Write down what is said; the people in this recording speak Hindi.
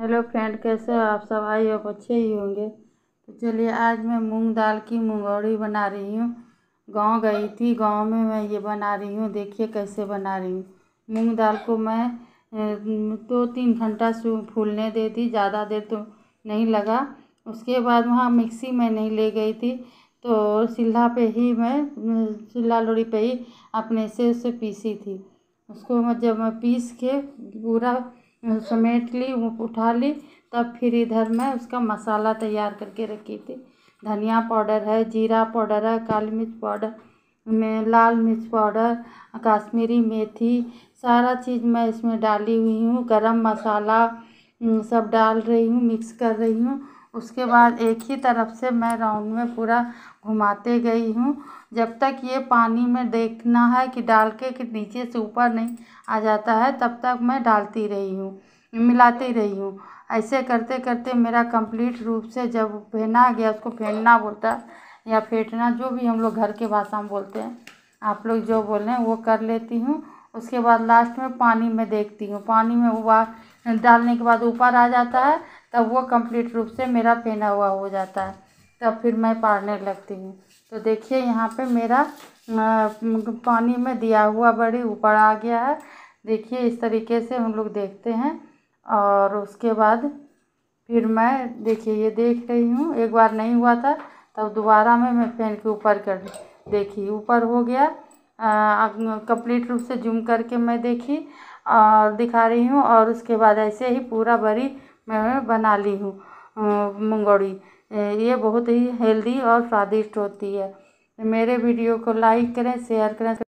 हेलो फ्रेंड कैसे हो आप सब आई आप अच्छे ही होंगे तो चलिए आज मैं मूंग दाल की मूंगौड़ी बना रही हूँ गांव गई थी गांव में मैं ये बना रही हूँ देखिए कैसे बना रही हूँ मूंग दाल को मैं दो तो तीन घंटा फूलने दे दी ज़्यादा देर तो नहीं लगा उसके बाद वहाँ मिक्सी में नहीं ले गई थी तो सिल्हा पे ही मैं सिल्हा लोड़ी पे ही अपने से उसे पीसी थी उसको मैं जब मैं पीस के पूरा समेट ली उठा ली तब फिर इधर मैं उसका मसाला तैयार करके रखी थी धनिया पाउडर है जीरा पाउडर है काली मिर्च पाउडर में लाल मिर्च पाउडर कश्मीरी मेथी सारा चीज़ मैं इसमें डाली हुई हूँ गरम मसाला सब डाल रही हूँ मिक्स कर रही हूँ उसके बाद एक ही तरफ से मैं राउंड में पूरा घुमाते गई हूँ जब तक ये पानी में देखना है कि डाल के कि नीचे से ऊपर नहीं आ जाता है तब तक मैं डालती रही हूँ मिलाती रही हूँ ऐसे करते करते मेरा कंप्लीट रूप से जब फेना गया उसको फेंकना बोलता है या फेंटना जो भी हम लोग घर के भाषा में बोलते हैं आप लोग जो बोल रहे हैं वो कर लेती हूँ उसके बाद लास्ट में पानी में देखती हूँ पानी में उबा डालने के बाद ऊपर आ जाता है तब वो कंप्लीट रूप से मेरा पहना हुआ हो जाता है तब फिर मैं पारने लगती हूँ तो देखिए यहाँ पे मेरा पानी में दिया हुआ बड़ी ऊपर आ गया है देखिए इस तरीके से हम लोग देखते हैं और उसके बाद फिर मैं देखिए ये देख रही हूँ एक बार नहीं हुआ था तब दोबारा में मैं फैन के ऊपर कर देखी ऊपर हो गया कंप्लीट रूप से जूम करके मैं देखी और दिखा रही हूँ और उसके बाद ऐसे ही पूरा बरी मैं बना ली हूँ मुंगड़ी ये बहुत ही हेल्दी और स्वादिष्ट होती है मेरे वीडियो को लाइक करें शेयर करें